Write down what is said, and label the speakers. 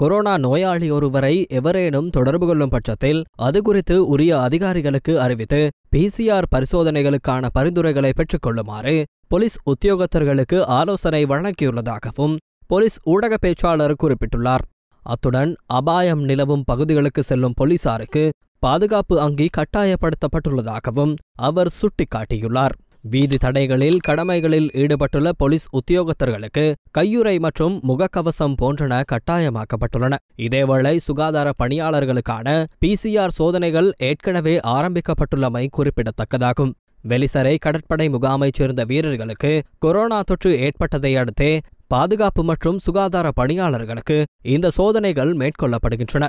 Speaker 1: corona நோயாளி ஒருவரை எவரேனும் தொடர்பு கொள்ளும் பட்சத்தில் அது குறித்து உரிய அதிகாரிகளுக்கு அறிவித்து பிசிஆர் பரிசோதனைகளுக்கான பரிந்துரைகளை பெற்றுக்கொள்ளுமாறு போலீஸ் உத்தியோகத்தர்களுக்கு ஆலோசனை வழங்கியுள்ளதாகவும் போலீஸ் ஊடக பேச்சாளர் குறிப்பிட்டுள்ளார் அத்துடன் அபாயம் நிலவும் பகுதிகளுக்கு செல்லும் போலீசாருக்கு பாதுகாப்பு அங்கி கட்டாயப்படுத்தப்பட்டுள்ளதாகவும் அவர் சுட்டிக்காட்டியுள்ளார் வீதி தடைகளில் கடமைகளில் ஈடுபட்டுள்ள போலீஸ் உத்தியோகத்தர்களுக்கு கையுறை மற்றும் முகக்கவசம் போன்றன கட்டாயமாக்கப்பட்டுள்ளன இதேவேளை சுகாதார பணியாளர்களுக்கான பிசிஆர் சோதனைகள் ஏற்கனவே ஆரம்பிக்கப்பட்டுள்ளமை குறிப்பிடத்தக்கதாகும் வெலிசரை கடற்படை முகாமைச் சேர்ந்த வீரர்களுக்கு கொரோனா தொற்று ஏற்பட்டதை அடுத்தே பாதுகாப்பு மற்றும் சுகாதார பணியாளர்களுக்கு இந்த சோதனைகள் மேற்கொள்ளப்படுகின்றன